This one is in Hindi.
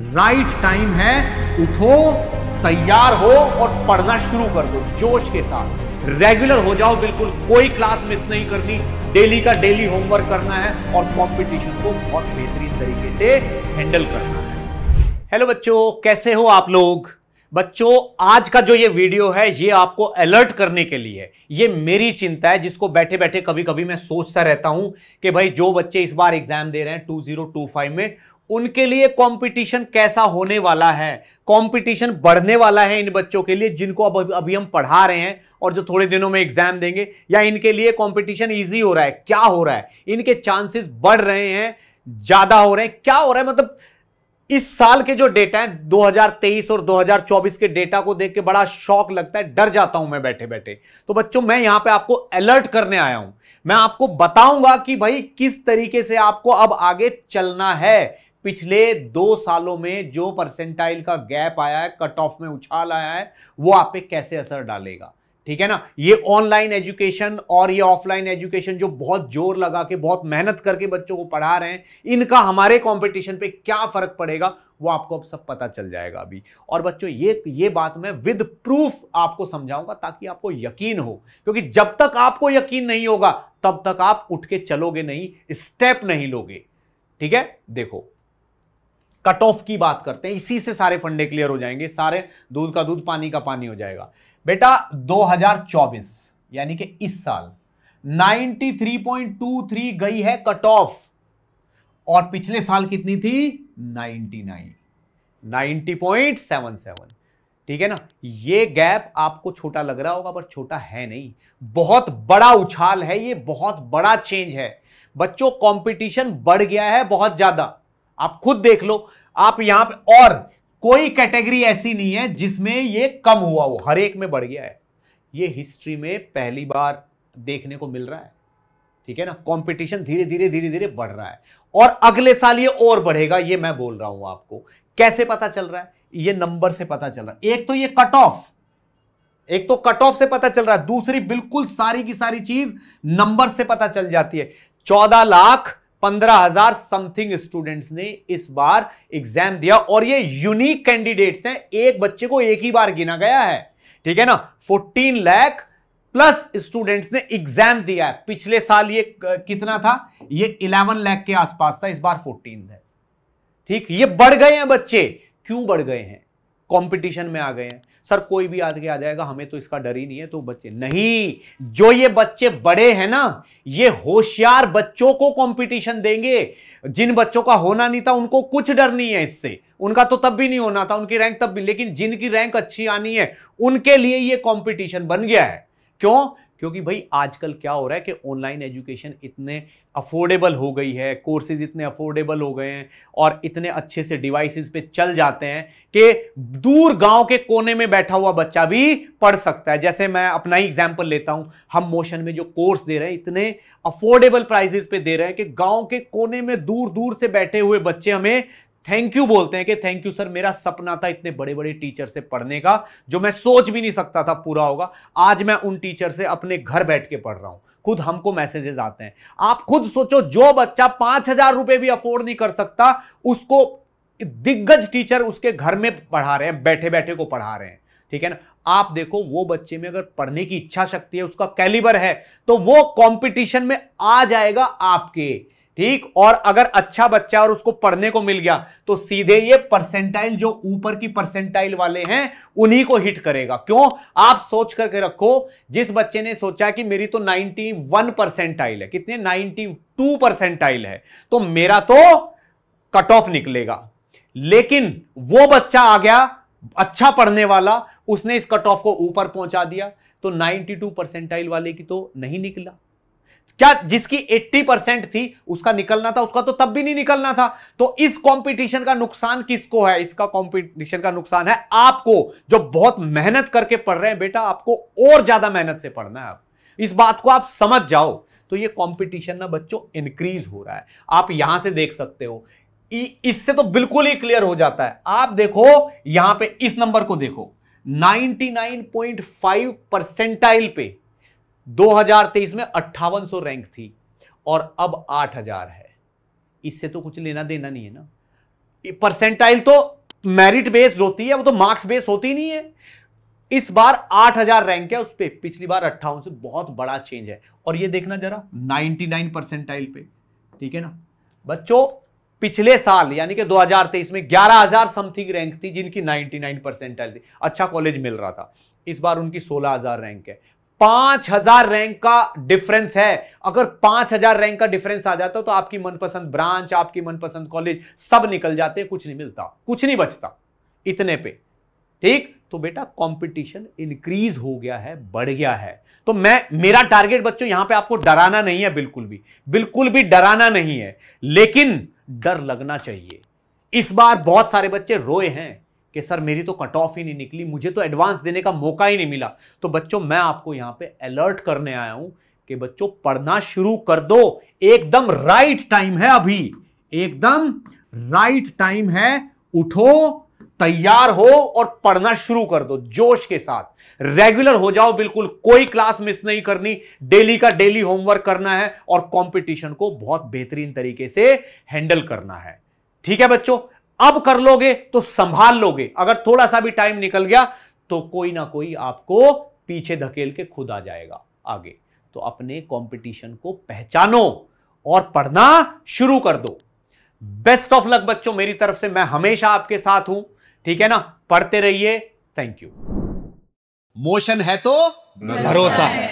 राइट टाइम है उठो तैयार हो और पढ़ना शुरू कर दो जोश के साथ रेगुलर हो जाओ बिल्कुल कोई क्लास मिस नहीं करनी डेली का डेली होमवर्क करना है और कंपटीशन को बहुत बेहतरीन तरीके से हैंडल करना है हेलो बच्चों कैसे हो आप लोग बच्चों आज का जो ये वीडियो है ये आपको अलर्ट करने के लिए ये मेरी चिंता है जिसको बैठे बैठे कभी कभी मैं सोचता रहता हूं कि भाई जो बच्चे इस बार एग्जाम दे रहे हैं 2025 में उनके लिए कंपटीशन कैसा होने वाला है कंपटीशन बढ़ने वाला है इन बच्चों के लिए जिनको अब अभी हम पढ़ा रहे हैं और जो थोड़े दिनों में एग्जाम देंगे या इनके लिए कंपटीशन इजी हो रहा है क्या हो रहा है इनके चांसेस बढ़ रहे हैं ज़्यादा हो रहे हैं क्या हो रहा है मतलब इस साल के जो डेटा है 2023 और 2024 के डेटा को देख के बड़ा शौक लगता है डर जाता हूं मैं बैठे बैठे तो बच्चों मैं यहां पे आपको अलर्ट करने आया हूं मैं आपको बताऊंगा कि भाई किस तरीके से आपको अब आगे चलना है पिछले दो सालों में जो परसेंटाइल का गैप आया है कट ऑफ में उछाल आया है वो आप पे कैसे असर डालेगा ठीक है ना ये ऑनलाइन एजुकेशन और ये ऑफलाइन एजुकेशन जो बहुत जोर लगा के बहुत मेहनत करके बच्चों को पढ़ा रहे हैं इनका हमारे कंपटीशन पे क्या फर्क पड़ेगा वो आपको अब सब पता चल जाएगा अभी और बच्चों ये ये बात मैं विद प्रूफ आपको समझाऊंगा ताकि आपको यकीन हो क्योंकि जब तक आपको यकीन नहीं होगा तब तक आप उठ के चलोगे नहीं स्टेप नहीं लोगे ठीक है देखो कट ऑफ की बात करते हैं इसी से सारे फंडे क्लियर हो जाएंगे सारे दूध का दूध पानी का पानी हो जाएगा बेटा 2024 यानी कि इस साल 93.23 गई है कट ऑफ और पिछले साल कितनी थी 99 90.77 ठीक है ना ये गैप आपको छोटा लग रहा होगा पर छोटा है नहीं बहुत बड़ा उछाल है ये बहुत बड़ा चेंज है बच्चों कंपटीशन बढ़ गया है बहुत ज्यादा आप खुद देख लो आप यहां पे और कोई कैटेगरी ऐसी नहीं है जिसमें ये कम हुआ हो हर एक में बढ़ गया है ये हिस्ट्री में पहली बार देखने को मिल रहा है ठीक है ना कंपटीशन धीरे धीरे धीरे धीरे बढ़ रहा है और अगले साल ये और बढ़ेगा ये मैं बोल रहा हूं आपको कैसे पता चल रहा है ये नंबर से पता चल रहा है एक तो ये कट ऑफ एक तो कट ऑफ से पता चल रहा है दूसरी बिल्कुल सारी की सारी चीज नंबर से पता चल जाती है चौदह लाख पंद्रह हजार समथिंग स्टूडेंट्स ने इस बार एग्जाम दिया और ये यूनिक कैंडिडेट्स हैं एक बच्चे को एक ही बार गिना गया है ठीक है ना फोर्टीन लैख प्लस स्टूडेंट्स ने एग्जाम दिया है पिछले साल ये कितना था ये इलेवन लैख के आसपास था इस बार फोर्टीन है ठीक ये बढ़ गए हैं बच्चे क्यों बढ़ गए हैं कंपटीशन में आ गए हैं सर कोई भी आगे आ जाएगा हमें तो इसका डर ही नहीं है तो बच्चे नहीं जो ये बच्चे बड़े हैं ना ये होशियार बच्चों को कंपटीशन देंगे जिन बच्चों का होना नहीं था उनको कुछ डर नहीं है इससे उनका तो तब भी नहीं होना था उनकी रैंक तब भी लेकिन जिनकी रैंक अच्छी आनी है उनके लिए ये कॉम्पिटिशन बन गया है क्यों क्योंकि भाई आजकल क्या हो रहा है कि ऑनलाइन एजुकेशन इतने अफोर्डेबल हो गई है कोर्सेज इतने अफोर्डेबल हो गए हैं और इतने अच्छे से डिवाइसेस पे चल जाते हैं कि दूर गांव के कोने में बैठा हुआ बच्चा भी पढ़ सकता है जैसे मैं अपना ही एग्जाम्पल लेता हूं हम मोशन में जो कोर्स दे रहे हैं इतने अफोर्डेबल प्राइजेस पे दे रहे हैं कि गाँव के कोने में दूर दूर से बैठे हुए बच्चे हमें थैंक यू बोलते हैं कि थैंक यू सर मेरा सपना था इतने बड़े बड़े टीचर से पढ़ने का जो मैं सोच भी नहीं सकता था पूरा होगा आज मैं उन टीचर से अपने घर बैठ के पढ़ रहा हूं खुद हमको मैसेजेस आते हैं आप खुद सोचो जो बच्चा पांच हजार रुपए भी अफोर्ड नहीं कर सकता उसको दिग्गज टीचर उसके घर में पढ़ा रहे हैं बैठे बैठे को पढ़ा रहे हैं ठीक है ना आप देखो वो बच्चे में अगर पढ़ने की इच्छा शक्ति है उसका कैलिबर है तो वो कॉम्पिटिशन में आ जाएगा आपके ठीक और अगर अच्छा बच्चा और उसको पढ़ने को मिल गया तो सीधे ये परसेंटाइल जो ऊपर की परसेंटाइल वाले हैं उन्हीं को हिट करेगा क्यों आप सोच करके रखो जिस बच्चे ने सोचा कि मेरी तो 91 परसेंटाइल है कितने 92 परसेंटाइल है तो मेरा तो कट ऑफ निकलेगा लेकिन वो बच्चा आ गया अच्छा पढ़ने वाला उसने इस कट ऑफ को ऊपर पहुंचा दिया तो नाइनटी परसेंटाइल वाले की तो नहीं निकला क्या जिसकी 80 परसेंट थी उसका निकलना था उसका तो तब भी नहीं निकलना था तो इस कंपटीशन का नुकसान किसको है इसका कंपटीशन का नुकसान है आपको जो बहुत मेहनत करके पढ़ रहे हैं बेटा आपको और ज्यादा मेहनत से पढ़ना है आप इस बात को आप समझ जाओ तो ये कंपटीशन ना बच्चों इंक्रीज हो रहा है आप यहां से देख सकते हो इससे तो बिल्कुल ही क्लियर हो जाता है आप देखो यहां पर इस नंबर को देखो नाइनटी परसेंटाइल पे 2023 में अट्ठावन रैंक थी और अब 8000 है इससे तो कुछ लेना देना नहीं है ना परसेंटाइल तो मेरिट बेस्ड होती है वो तो मार्क्स बेस्ड होती नहीं है इस बार 8000 रैंक है उस पर पिछली बार अट्ठावन से बहुत बड़ा चेंज है और ये देखना जरा 99 परसेंटाइल पे ठीक है ना बच्चों पिछले साल यानी कि 2023 में 11000 समथिंग रैंक थी जिनकी 99 परसेंटाइल थी अच्छा कॉलेज मिल रहा था इस बार उनकी 16000 रैंक है पांच हजार रैंक का डिफरेंस है अगर पांच हजार रैंक का डिफरेंस आ जाता तो आपकी मनपसंद ब्रांच आपकी मनपसंद कॉलेज सब निकल जाते कुछ नहीं मिलता कुछ नहीं बचता इतने पे ठीक तो बेटा कंपटीशन इंक्रीज हो गया है बढ़ गया है तो मैं मेरा टारगेट बच्चों यहां पे आपको डराना नहीं है बिल्कुल भी बिल्कुल भी डराना नहीं है लेकिन डर लगना चाहिए इस बार बहुत सारे बच्चे रोए हैं कि सर मेरी तो कट ऑफ ही नहीं निकली मुझे तो एडवांस देने का मौका ही नहीं मिला तो बच्चों मैं आपको यहाँ पे अलर्ट करने आया हूँ कि बच्चों पढ़ना शुरू कर दो एकदम राइट टाइम है अभी एकदम राइट टाइम है उठो तैयार हो और पढ़ना शुरू कर दो जोश के साथ रेगुलर हो जाओ बिल्कुल कोई क्लास मिस नहीं करनी डेली का डेली होमवर्क करना है और कंपटीशन को बहुत बेहतरीन तरीके से हैंडल करना है ठीक है बच्चों अब कर लोगे तो संभाल लोगे अगर थोड़ा सा भी टाइम निकल गया तो कोई ना कोई आपको पीछे धकेल के खुद आ जाएगा आगे तो अपने कंपटीशन को पहचानो और पढ़ना शुरू कर दो बेस्ट ऑफ लक बच्चों मेरी तरफ से मैं हमेशा आपके साथ हूं ठीक है ना पढ़ते रहिए थैंक यू मोशन है तो भरोसा है